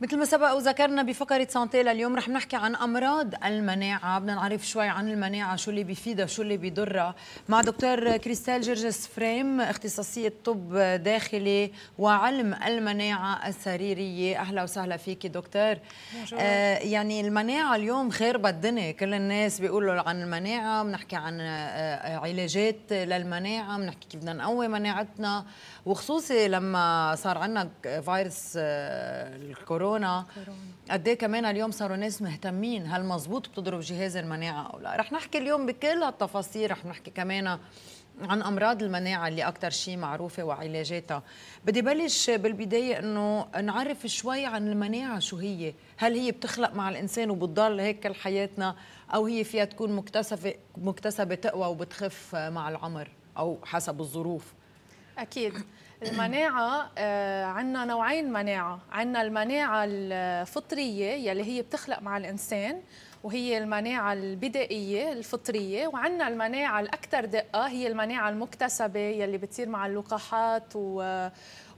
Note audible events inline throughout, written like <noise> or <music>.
مثل ما سبق وذكرنا بفقرة سانتي لليوم رح نحكي عن أمراض المناعة بدنا نعرف شوي عن المناعة شو اللي بيفيدها شو اللي بيضرها مع دكتور كريستال جرجس فريم اختصاصية طب داخلي وعلم المناعة السريرية أهلا وسهلا فيك دكتور آه يعني المناعة اليوم خير الدنيا كل الناس بيقولوا عن المناعة بنحكي عن آه، علاجات للمناعة بنحكي كيف بدنا نقوي مناعتنا وخصوصي لما صار عندنا فيروس آه، الكورونا قد ايه كمان اليوم صاروا ناس مهتمين هل مزبوط بتضرب جهاز المناعه او لا رح نحكي اليوم بكل هالتفاصيل رح نحكي كمان عن امراض المناعه اللي اكثر شيء معروفه وعلاجاتها بدي بلش بالبدايه انه نعرف شوي عن المناعه شو هي هل هي بتخلق مع الانسان وبتضل هيك كل حياتنا او هي فيها تكون مكتسبه مكتسبه تقوى وبتخف مع العمر او حسب الظروف اكيد المناعة آه، عندنا نوعين مناعة، عندنا المناعة الفطرية يلي هي بتخلق مع الإنسان وهي المناعة البدائية الفطرية وعندنا المناعة الأكثر دقة هي المناعة المكتسبة يلي بتصير مع اللقاحات و...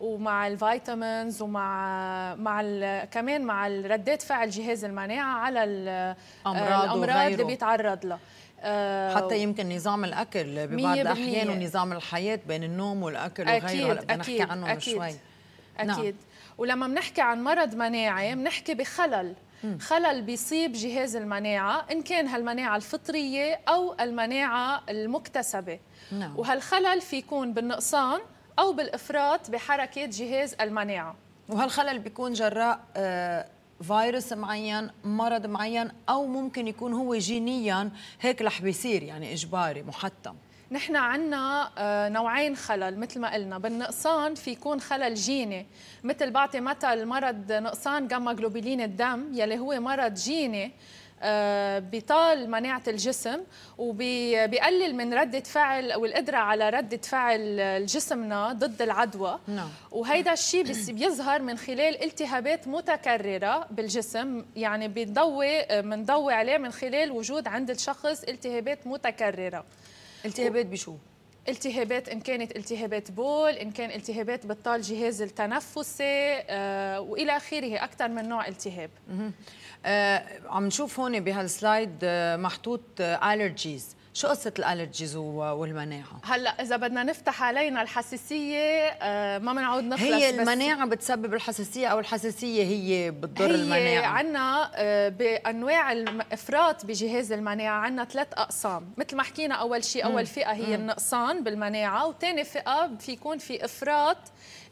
ومع الفيتامينز ومع مع ال... كمان مع ردات فعل جهاز المناعة على ال... آه، الأمراض اللي بيتعرض لها آه، حتى يمكن نظام الاكل ببعض الاحيان ونظام الحياه بين النوم والاكل وغيره بنحكي عنه أكيد شوي اكيد نعم. ولما بنحكي عن مرض مناعي بنحكي بخلل خلل بيصيب جهاز المناعة إن كان هالمناعة الفطرية أو المناعة المكتسبة نعم. وهالخلل في يكون بالنقصان أو بالإفراط بحركة جهاز المناعة وهالخلل بيكون جراء آه فيروس معين مرض معين أو ممكن يكون هو جينيا هيك رح بيصير يعني إجباري محتم نحن عنا آه، نوعين خلل مثل ما قلنا بالنقصان في يكون خلل جيني مثل بعطي مثل مرض نقصان جاما جلوبيلين الدم يلي هو مرض جيني آه، بطال مناعة الجسم وبقلل من ردة فعل أو القدرة على ردة فعل جسمنا ضد العدوى نعم. وهيدا الشيء <clears throat> بيظهر من خلال التهابات متكررة بالجسم يعني بنضوي بنضوي عليه من خلال وجود عند الشخص التهابات متكررة التهابات بشو؟ التهابات ان كانت التهابات بول ان كان التهابات بطال جهاز التنفسي آه والى اخره اكثر من نوع التهاب آه عم نشوف هون بهالسلايد آه، محطوط آه شو قصه الالرجيز والمناعه هلا اذا بدنا نفتح علينا الحساسيه آه، ما بنعود نخلص هي المناعه بس بتسبب الحساسيه او الحساسيه هي بتضر المناعه هي عندنا آه، بانواع الافراط بجهاز المناعه عندنا ثلاث اقسام مثل ما حكينا اول شيء اول فئه هي النقصان بالمناعه وثاني فئه في يكون في افراط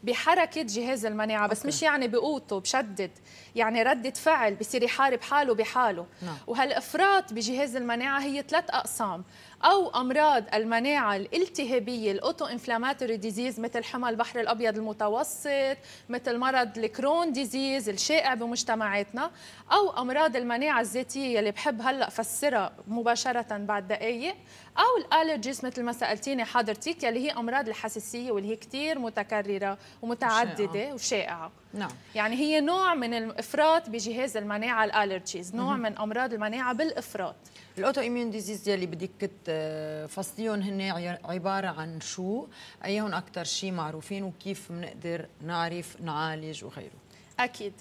بحركه جهاز المناعه بس أوكي. مش يعني بقوته بشدد يعني رده فعل بصير يحارب حاله بحاله نعم. وهالافراط بجهاز المناعه هي ثلاث اقسام او امراض المناعه الالتهابيه الاوتو انفلاماتوري ديزيز مثل حمى البحر الابيض المتوسط مثل مرض الكرون ديزيز الشائع بمجتمعاتنا او امراض المناعه الذاتيه اللي بحب هلا فسرها مباشره بعد دقائق او الالرجيز مثل ما سالتيني حضرتك يلي هي امراض الحساسيه واللي هي كثير متكرره ومتعدده شائعة. وشائعه نعم يعني هي نوع من الافراط بجهاز المناعه الالرجيز نوع من امراض المناعه بالافراط الاوتو ايميون ديزيز يلي بدك تفصليهم هن عباره عن شو ايهم اكثر شيء معروفين وكيف بنقدر نعرف نعالج وغيره اكيد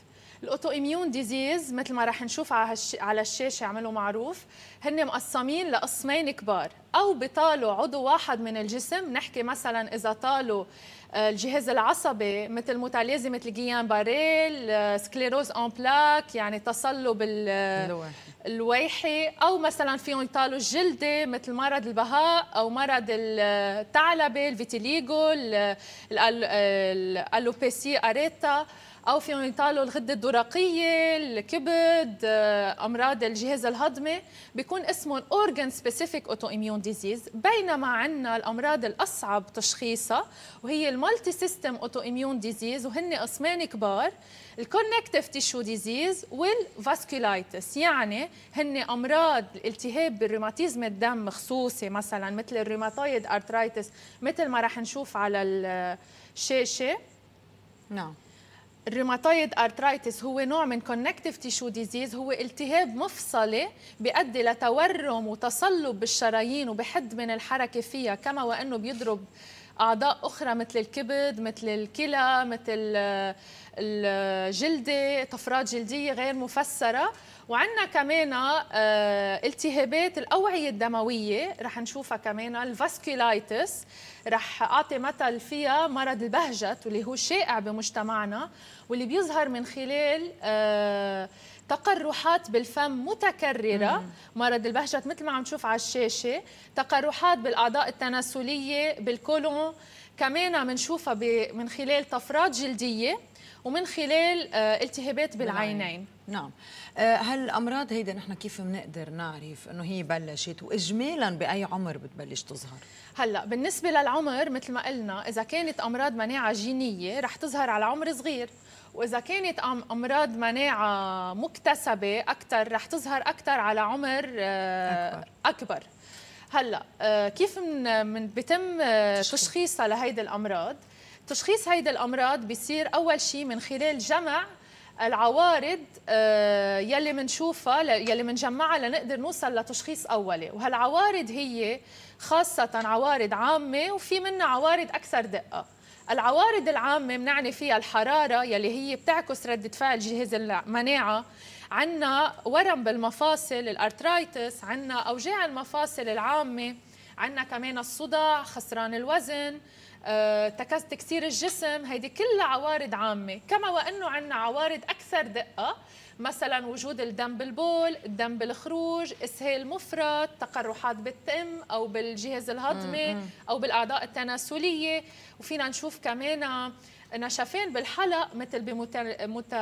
الاوتو اميون ديزيز مثل ما راح نشوف على الشاشه عملوا معروف هن مقسمين لقسمين كبار او بطالوا عضو واحد من الجسم نحكي مثلا اذا طالوا آه، الجهاز العصبي مثل متلازمه جيان باريل آه، سكليروز اون بلاك يعني تصلب الويحي او مثلا فيهم يطالوا الجلده مثل مرض البهاء او مرض الثعلبه الفيتيليجو آه، الالوبيسي اريتا أو فيهم يطالوا الغدة الدرقية الكبد آه، أمراض الجهاز الهضمي بيكون اسمهم organ specific autoimmune disease بينما عندنا الأمراض الأصعب تشخيصها وهي المالتي سيستم autoimmune disease وهن قسمين كبار الكونكتيف تيشو ديزيز والفاسكولايتس يعني هن امراض الالتهاب بالروماتيزم الدم مخصوصه مثلا مثل الروماتايد ارترايتس مثل ما رح نشوف على الشاشه نعم الروماتويد ارترايتس هو نوع من كونكتيف تيشو ديزيز هو التهاب مفصلي بيؤدي لتورم وتصلب بالشرايين وبحد من الحركه فيها كما وانه بيضرب اعضاء اخرى مثل الكبد مثل الكلى مثل الجلده طفرات جلديه غير مفسره وعندنا كمان آه، التهابات الاوعيه الدمويه رح نشوفها كمان الفاسكولايتس رح اعطي مثل فيها مرض البهجت واللي هو شائع بمجتمعنا واللي بيظهر من خلال آه، تقرحات بالفم متكررة مرض البهجت مثل ما عم تشوف على الشاشة تقرحات بالأعضاء التناسلية بالكولون كمان بنشوفها من خلال طفرات جلدية ومن خلال آه، التهابات بالعينين نعم هالامراض آه، هيدا نحن كيف بنقدر نعرف انه هي بلشت واجمالا باي عمر بتبلش تظهر هلا بالنسبه للعمر مثل ما قلنا اذا كانت امراض مناعه جينيه رح تظهر على عمر صغير واذا كانت امراض مناعه مكتسبه اكثر رح تظهر اكثر على عمر آه، اكبر, أكبر. هلا آه، كيف من, من بتم تشخيصها لهيدي الامراض تشخيص هيدي الامراض بيصير اول شيء من خلال جمع العوارض آه، يلي منشوفها يلي منجمعها لنقدر نوصل لتشخيص اولي وهالعوارض هي خاصه عوارض عامه وفي منها عوارض اكثر دقه العوارض العامه بنعني فيها الحراره يلي هي بتعكس رده فعل جهاز المناعه عندنا ورم بالمفاصل الارترايتس عندنا اوجاع المفاصل العامه عندنا كمان الصداع خسران الوزن تكاز آه، تكسير الجسم هيدي كلها عوارض عامه كما وانه عندنا عوارض اكثر دقه مثلا وجود الدم بالبول الدم بالخروج اسهال مفرط تقرحات بالتم او بالجهاز الهضمي او بالاعضاء التناسليه وفينا نشوف كمان نشفان بالحلق مثل بمت... مت...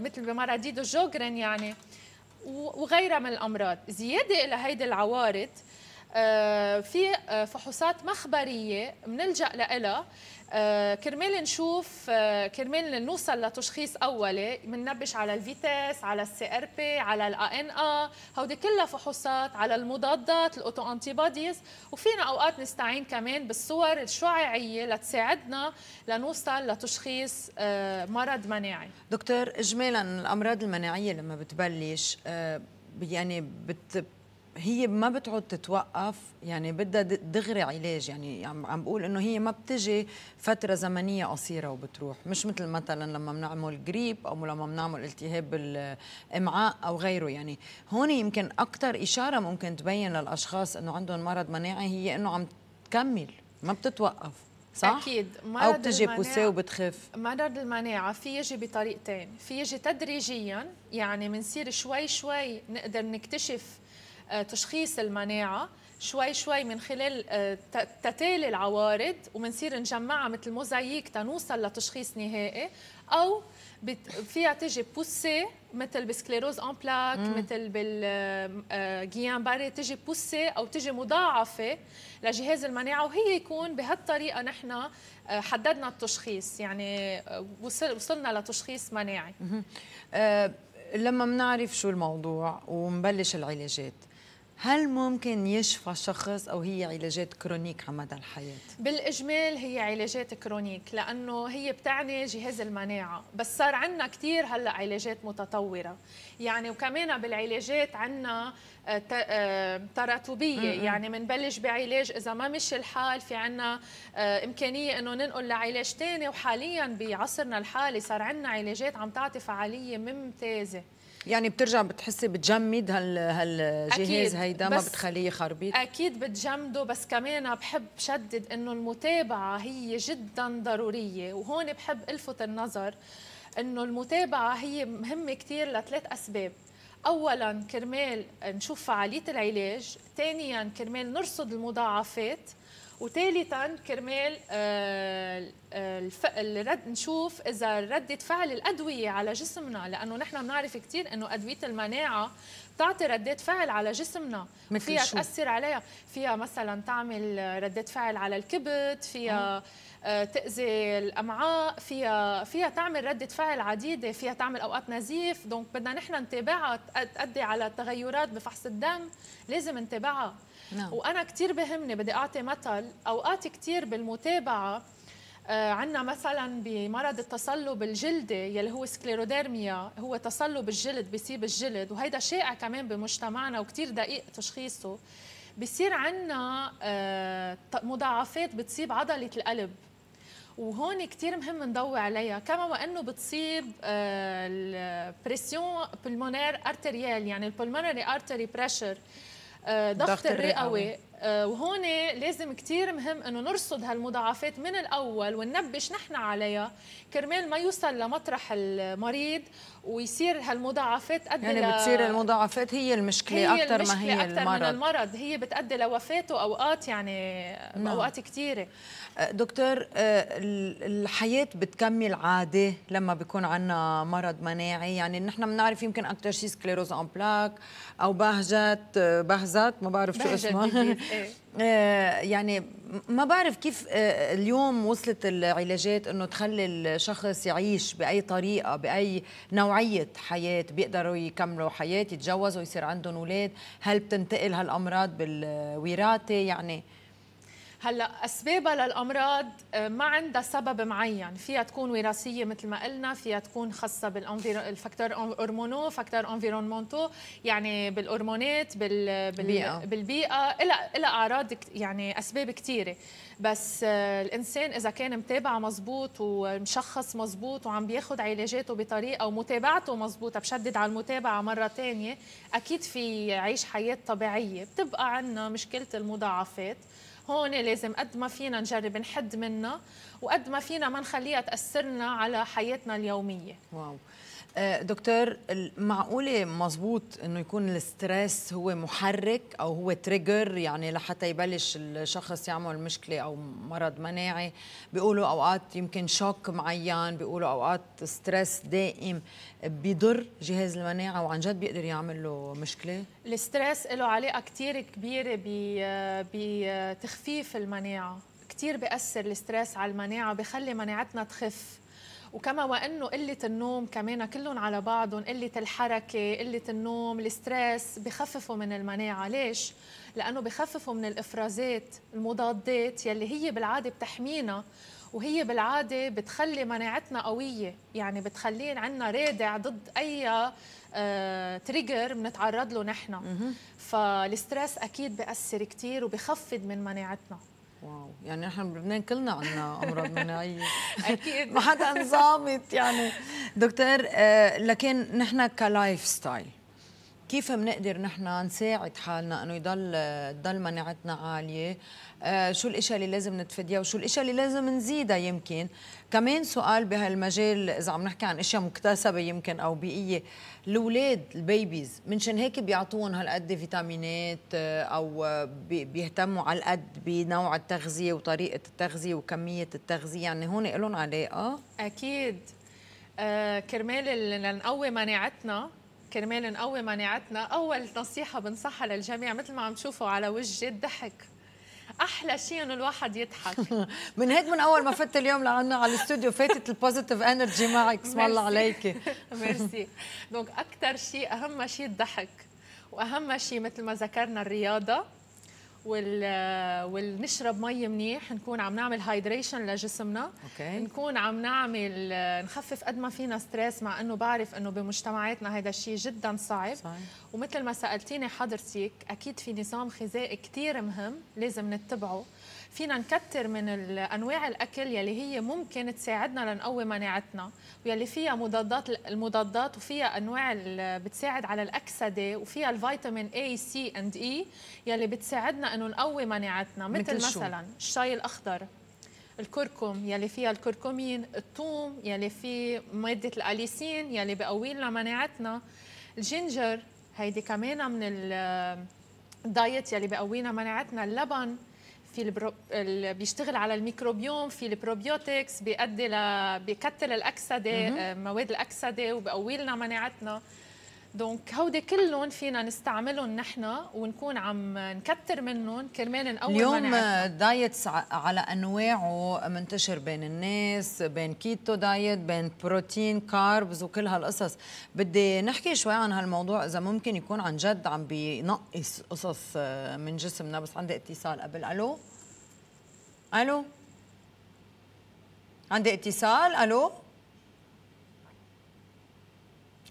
مثل بمرض الجوجرن يعني وغيرها من الامراض زياده الى هيدي العوارض آه، في آه، فحوصات مخبريه بنلجا لها آه، كرمال نشوف كرمال نوصل لتشخيص اولي بننبش على الفيتاس على السي ار بي على الا ان ا إيه. هودي كلها فحوصات على المضادات الاوتو انتي بوديز وفينا اوقات نستعين كمان بالصور الشعاعيه لتساعدنا لنوصل لتشخيص مرض مناعي دكتور اجمالا الامراض المناعيه لما بتبلش يعني بت هي ما بتعود تتوقف يعني بدها دغري علاج يعني عم بقول انه هي ما بتجي فتره زمنيه قصيره وبتروح مش مثل مثلا لما بنعمل جريب او لما بنعمل التهاب الامعاء او غيره يعني هون يمكن اكثر اشاره ممكن تبين للاشخاص انه عندهم مرض مناعي هي انه عم تكمل ما بتتوقف صح؟ اكيد مرض او بتجي بوسي وبتخف مرض المناعه في يجي بطريقتين في يجي تدريجيا يعني بنصير شوي شوي نقدر نكتشف آه، تشخيص المناعه شوي شوي من خلال آه، تتالي العوارض وبنصير نجمعها مثل موزاييك تنوصل لتشخيص نهائي او فيها تجي بوسي مثل بسكليروز اون بلاك مم. مثل بالجيان آه، باري تجي بوسي او تجي مضاعفه لجهاز المناعه وهي يكون بهالطريقه نحن حددنا التشخيص يعني وصلنا لتشخيص مناعي أه لما بنعرف شو الموضوع ومبلش العلاجات هل ممكن يشفى شخص او هي علاجات كرونيك على مدى الحياه؟ بالاجمال هي علاجات كرونيك لانه هي بتعني جهاز المناعه، بس صار عندنا كثير هلا علاجات متطوره، يعني وكمان بالعلاجات عندنا آه، آه، تراتبيه، يعني بنبلش بعلاج اذا ما مشي الحال في عندنا آه، امكانيه انه ننقل لعلاج ثاني وحاليا بعصرنا الحالي صار عندنا علاجات عم تعطي فعاليه ممتازه. يعني بترجع بتحسي بتجمد هال هالجهاز هيدا ما بتخليه يخربط اكيد بتجمده بس كمان بحب شدد انه المتابعه هي جدا ضروريه وهون بحب الفت النظر انه المتابعه هي مهمه كثير لثلاث اسباب اولا كرمال نشوف فعاليه العلاج ثانيا كرمال نرصد المضاعفات وثالثا كرمال آه، آه، الف... الرد نشوف اذا رده فعل الادويه على جسمنا لانه نحن بنعرف كثير انه ادويه المناعه بتعطي ردات فعل على جسمنا مثل فيها شو؟ تاثر عليها فيها مثلا تعمل ردات فعل على الكبد فيها آه، تاذي الامعاء فيها فيها تعمل رده فعل عديده فيها تعمل اوقات نزيف دونك بدنا نحن نتابعها تؤدي على تغيرات بفحص الدم لازم نتابعها نعم. وانا كثير بهمني بدي اعطي مثل اوقات كثير بالمتابعه آه، عندنا مثلا بمرض التصلب الجلدي يلي هو سكليروديرميا هو تصلب الجلد بيصيب الجلد وهيدا شائع كمان بمجتمعنا وكثير دقيق تشخيصه بصير عندنا آه، مضاعفات بتصيب عضله القلب وهون كثير مهم نضوي عليها كما وانه بتصيب البريسيون بلمونير ارتيريال يعني البلمونري ارتري بريشر آه، ضغط الرئوي آه، وهون لازم كثير مهم انه نرصد هالمضاعفات من الاول وننبش نحن عليها كرمال ما يوصل لمطرح المريض ويصير هالمضاعفات قد يعني بتصير المضاعفات هي المشكله هي اكثر المشكلة ما هي أكثر المرض من المرض هي بتؤدي لوفاته اوقات يعني نعم. اوقات كثيره آه، دكتور آه، الحياه بتكمل عادي لما بيكون عندنا مرض مناعي يعني نحن بنعرف يمكن اكثر شيء سكليروز ان بلاك او بهجت بهزت ما بعرف شو اسمها <laughs> إيه. آه، يعني ما بعرف كيف آه، اليوم وصلت العلاجات انه تخلي الشخص يعيش باي طريقه باي نوعيه حياه بيقدروا يكملوا حياه يتجوزوا ويصير عندهم اولاد هل بتنتقل هالامراض بالوراثه يعني هلا اسبابها للامراض آه، ما عندها سبب معين فيها تكون وراثيه مثل ما قلنا فيها تكون خاصه بالفاكتور هرمونو فاكتور انفيرونمونتو يعني بالهرمونات بال... بال... بالبيئه إلى إلى اعراض يعني اسباب كثيره بس آه، الانسان اذا كان متابع مزبوط ومشخص مزبوط وعم بياخذ علاجاته بطريقه ومتابعته مزبوطه بشدد على المتابعه مره ثانيه اكيد في عيش حياه طبيعيه بتبقى عندنا مشكله المضاعفات هون لازم قد ما فينا نجرب نحد منها وقد ما فينا ما نخليها تاثرنا على حياتنا اليوميه واو آه، دكتور معقولة إيه مظبوط انه يكون الستريس هو محرك او هو تريجر يعني لحتى يبلش الشخص يعمل مشكلة او مرض مناعي بيقولوا اوقات يمكن شوك معين بيقولوا اوقات ستريس دائم بيضر جهاز المناعة وعن جد بيقدر يعمل له مشكلة الستريس له علاقة كتير كبيرة بتخفيف المناعة كتير بيأثر الستريس على المناعة بخلي مناعتنا تخف وكما وانه قله النوم كمان كلهم على بعضهم قله الحركه قله النوم الستريس بخففوا من المناعه ليش لانه بخففوا من الافرازات المضادات يلي هي بالعاده بتحمينا وهي بالعاده بتخلي مناعتنا قويه يعني بتخلينا عندنا رادع ضد اي آه، تريجر بنتعرض له نحن فالستريس اكيد بياثر كثير وبخفض من مناعتنا واو يعني نحن بلبنان كلنا عندنا امراض مناعيه <laughs> اكيد ما حدا انظامت يعني دكتور آه، لكن نحن كلايف ستايل كيف بنقدر نحن نساعد حالنا انه يضل تضل مناعتنا عاليه آه شو الاشياء اللي لازم نتفاديها وشو الاشياء اللي لازم نزيدها يمكن كمان سؤال بهالمجال اذا عم نحكي عن اشياء مكتسبه يمكن او بيئيه الاولاد البيبيز منشان هيك بيعطوهم هالقد فيتامينات آه، او بيهتموا على القد بنوع التغذيه وطريقه التغذيه وكميه التغذيه يعني هون لهم علاقه اكيد آه كرمال لنقوي مناعتنا كرمال نقوي مناعتنا اول نصيحه بنصحها للجميع مثل ما عم تشوفوا على وجهي الضحك احلى شيء انه الواحد يضحك <laughs> من هيك من اول ما فتت اليوم لعنا على الاستوديو فاتت البوزيتيف انرجي معك اسم الله <laughs> عليك ميرسي <laughs> دونك اكثر شيء اهم شيء الضحك واهم شيء مثل ما ذكرنا الرياضه وال ونشرب مي منيح نكون عم نعمل هايدريشن لجسمنا أوكي. نكون عم نعمل نخفف قد ما فينا ستريس مع انه بعرف انه بمجتمعاتنا هذا الشيء جدا صعب صحيح. ومثل ما سالتيني حضرتك اكيد في نظام غذائي كثير مهم لازم نتبعه فينا نكتر من انواع الاكل يلي هي ممكن تساعدنا لنقوي مناعتنا ويلي فيها مضادات المضادات وفيها انواع اللي بتساعد على الاكسده وفيها الفيتامين اي سي اند اي يلي بتساعدنا انه نقوي مناعتنا مثل, مثل مثلا الشاي الاخضر الكركم يلي فيها الكركمين الثوم يلي فيه ماده الاليسين يلي بقوي لنا مناعتنا الجينجر هيدي كمان من الدايت يلي بقوينا مناعتنا اللبن في البرو... ال... بيشتغل على الميكروبيوم في البروبيوتكس بيؤدي ل بيكتل الاكسده آه، مواد الاكسده وبقوي لنا مناعتنا دونك هودي كلهم فينا نستعملهم نحن ونكون عم نكتر منهم كرمال نقوي اليوم دايتس على انواعه منتشر بين الناس بين كيتو دايت بين بروتين كاربز وكل هالقصص بدي نحكي شوي عن هالموضوع اذا ممكن يكون عن جد عم بينقص قصص آه، من جسمنا بس عندي اتصال قبل الو الو عندي اتصال الو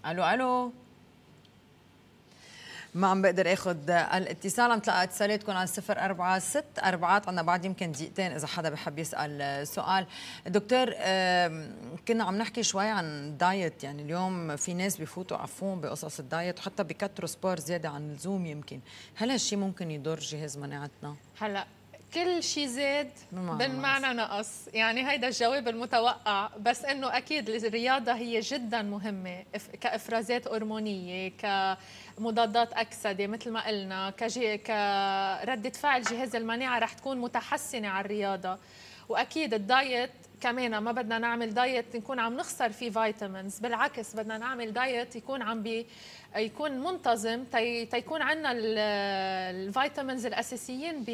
الو الو ما عم بقدر اخذ الاتصال عم تلقى اتصالاتكم على صفر أربعة ست أربعات عندنا بعد يمكن دقيقتين إذا حدا بحب يسأل سؤال دكتور كنا عم نحكي شوي عن دايت يعني اليوم في ناس بفوتوا عفون بقصص الدايت وحتى بكتروا سبور زيادة عن اللزوم يمكن هل هالشيء ممكن يضر جهاز مناعتنا؟ هلا كل شيء زاد بالمعنى نقص يعني هيدا الجواب المتوقع بس انه اكيد الرياضه هي جدا مهمه كافرازات هرمونيه كمضادات اكسده مثل ما قلنا كرده فعل جهاز المناعه رح تكون متحسنه على الرياضه واكيد الدايت كمان ما بدنا نعمل دايت نكون عم نخسر فيه فيتامينز بالعكس بدنا نعمل دايت يكون عم بي يكون منتظم تي... تيكون عندنا الفيتامينز الاساسيين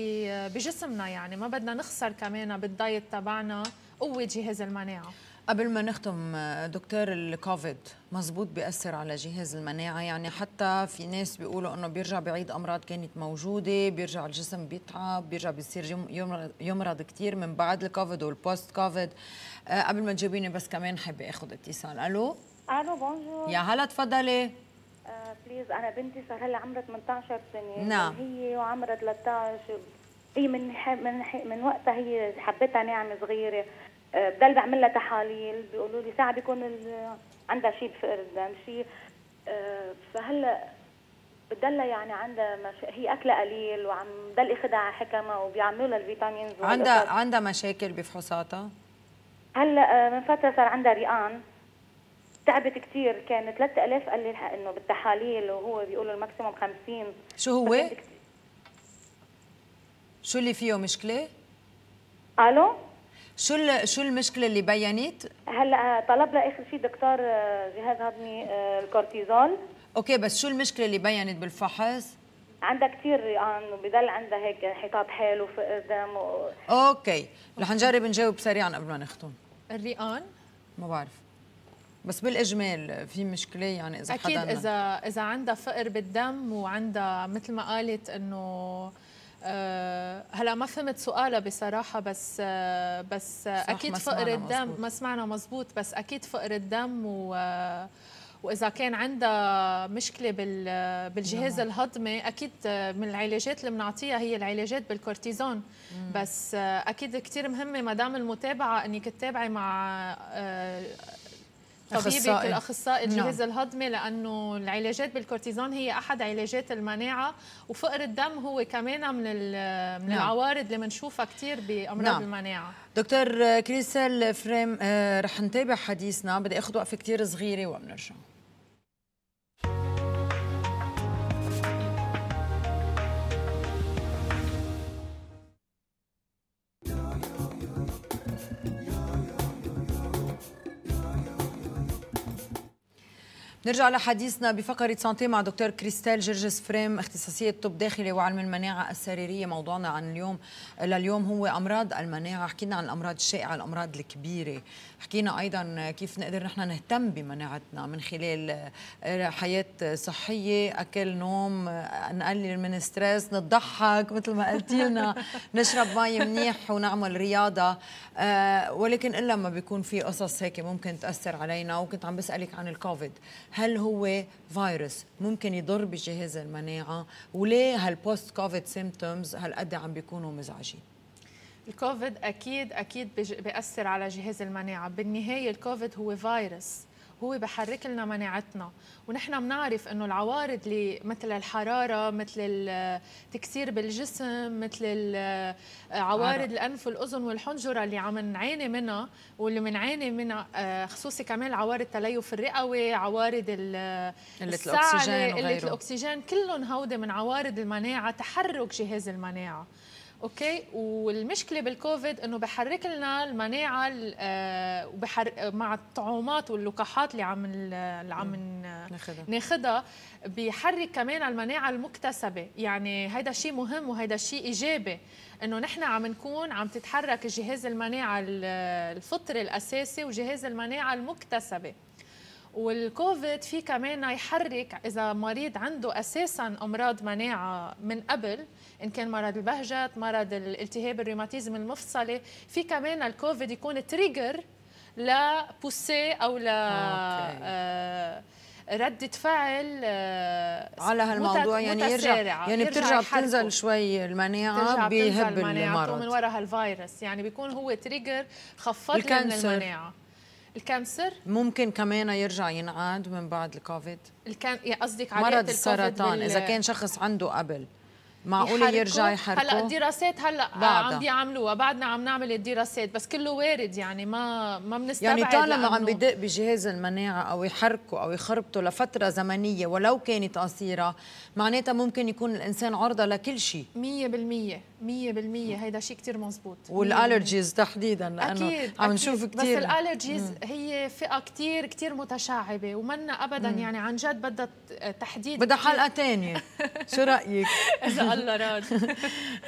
بجسمنا يعني ما بدنا نخسر كمان بالدايت تبعنا قوه جهاز المناعه قبل ما نختم دكتور الكوفيد مزبوط بيأثر على جهاز المناعة يعني حتى في ناس بيقولوا أنه بيرجع بعيد أمراض كانت موجودة بيرجع الجسم بيتعب بيرجع بيصير يمرض كتير من بعد الكوفيد والبوست كوفيد آه، قبل ما تجاوبيني بس كمان حابة أخذ اتصال ألو ألو بونجور يا هلا تفضلي بليز آه، أنا بنتي صار هلا عمرها 18 سنة نعم هي وعمرها 13 هي من من من وقتها هي حبيتها ناعمة صغيرة آه، بضل بعمل لها تحاليل بيقولوا لي ساعه بيكون عندها شيء بفقر الدم شيء آه، فهلا بتضل يعني عندها مش... هي اكلها قليل وعم بضل اخذها على حكمها وبيعملوا لها الفيتامينز عندها عندها مشاكل بفحوصاتها؟ هلا آه، من فتره صار عندها ريقان تعبت كثير كان 3000 قال لي انه بالتحاليل وهو بيقولوا الماكسيموم 50 شو هو؟ شو اللي فيه مشكله؟ الو شو شو المشكله اللي بينت هلا طلبنا اخر شيء دكتور آه، جهاز هضمي آه، الكورتيزول اوكي بس شو المشكله اللي بينت بالفحص عندها كثير ريقان يعني وبضل عندها هيك انحطاط حال وفقر دم و... اوكي رح نجرب نجاوب سريعا قبل ما نختم الريقان ما بعرف بس بالاجمال في مشكله يعني اذا اكيد حدا اذا اذا عندها فقر بالدم وعندها مثل ما قالت انه آه، هلا ما فهمت سؤالها بصراحه بس آه، بس اكيد فقر الدم ما سمعنا مزبوط بس اكيد فقر الدم و آه، واذا كان عندها مشكله بالجهاز نعم. الهضمي اكيد من العلاجات اللي بنعطيها هي العلاجات بالكورتيزون مم. بس اكيد كثير مهمه ما دام المتابعه انك تتابعي مع طبيبه الاخصائي الجهاز نعم. الهضمي لانه العلاجات بالكورتيزون هي احد علاجات المناعه وفقر الدم هو كمان من من نعم. العوارض اللي بنشوفها كثير بامراض نعم. المناعه دكتور كريسل فريم آه، رح نتابع حديثنا بدي اخذ وقفه كثير صغيره وبنرجع نرجع لحديثنا بفقرة سانتي مع دكتور كريستال جرجس فريم اختصاصية طب داخلي وعلم المناعة السريرية موضوعنا عن اليوم لليوم هو أمراض المناعة حكينا عن الأمراض الشائعة الأمراض الكبيرة حكينا أيضا كيف نقدر نحن نهتم بمناعتنا من خلال آه، حياة صحية أكل نوم آه، نقلل من ستريس نضحك مثل ما قلتي لنا <laughs> نشرب مي منيح ونعمل رياضة آه، ولكن إلا ما بيكون في قصص هيك ممكن تأثر علينا وكنت عم بسألك عن الكوفيد هل هو فيروس ممكن يضر بجهاز المناعة وليه هالبوست كوفيد سيمتومز هالقد عم بيكونوا مزعجين الكوفيد اكيد اكيد بياثر على جهاز المناعه بالنهايه الكوفيد هو فيروس هو بحرك لنا مناعتنا ونحن بنعرف انه العوارض اللي مثل الحراره مثل التكسير بالجسم مثل عوارض الانف والاذن والحنجره اللي عم نعاني منها واللي بنعاني منها آه، خصوصي كمان عوارض تليف الرئوي عوارض الاكسجين قله الاكسجين كلهم هودي من عوارض المناعه تحرك جهاز المناعه اوكي والمشكله بالكوفيد انه بحرك لنا المناعه آه، وبحر مع الطعومات واللقاحات اللي عم اللي عم ناخذها ناخذها بحرك كمان المناعه المكتسبه يعني هذا شيء مهم وهذا شيء ايجابي انه نحن عم نكون عم تتحرك جهاز المناعه الفطري الاساسي وجهاز المناعه المكتسبه والكوفيد في كمان يحرك اذا مريض عنده اساسا امراض مناعه من قبل ان كان مرض البهجه مرض الالتهاب الروماتيزم المفصلي في كمان الكوفيد يكون تريجر لبوسي او ل آه، ردة فعل آه، على هالموضوع متت... يعني يرجع يعني بترجع بتنزل شوي المناعة بيهب المرض من وراء هالفيروس يعني بيكون هو تريجر خفض من المناعة الكانسر ممكن كمان يرجع ينعاد من بعد الكوفيد الكان قصدك على مرض السرطان بال... اذا كان شخص عنده قبل معقول يرجع يحركوا هلا الدراسات هلا بعدها. عم بيعملوها بعدنا عم نعمل الدراسات بس كله وارد يعني ما ما بنستبعد يعني طالما عم بدق بجهاز المناعه او يحركوا او يخربطوا لفتره زمنيه ولو كانت قصيره معناتها ممكن يكون الانسان عرضه لكل شيء 100% 100% هيدا شيء كثير مزبوط والالرجيز تحديدا لانه أكيد عم نشوف كثير بس الالرجيز هي فئه كثير كثير متشعبه ومنا ابدا مم. يعني عن جد بدها تحديد بدها حلقه ثانيه شو رايك؟ <laughs> الله راد <laughs>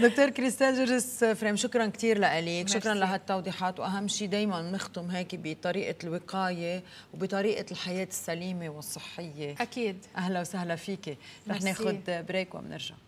دكتور كريستال جورجس فريم شكرا كثير لك شكرا لهالتوضيحات واهم شيء دائما نختم هيك بطريقه الوقايه وبطريقه الحياه السليمه والصحيه اكيد اهلا وسهلا فيكي رح ناخذ بريك وبنرجع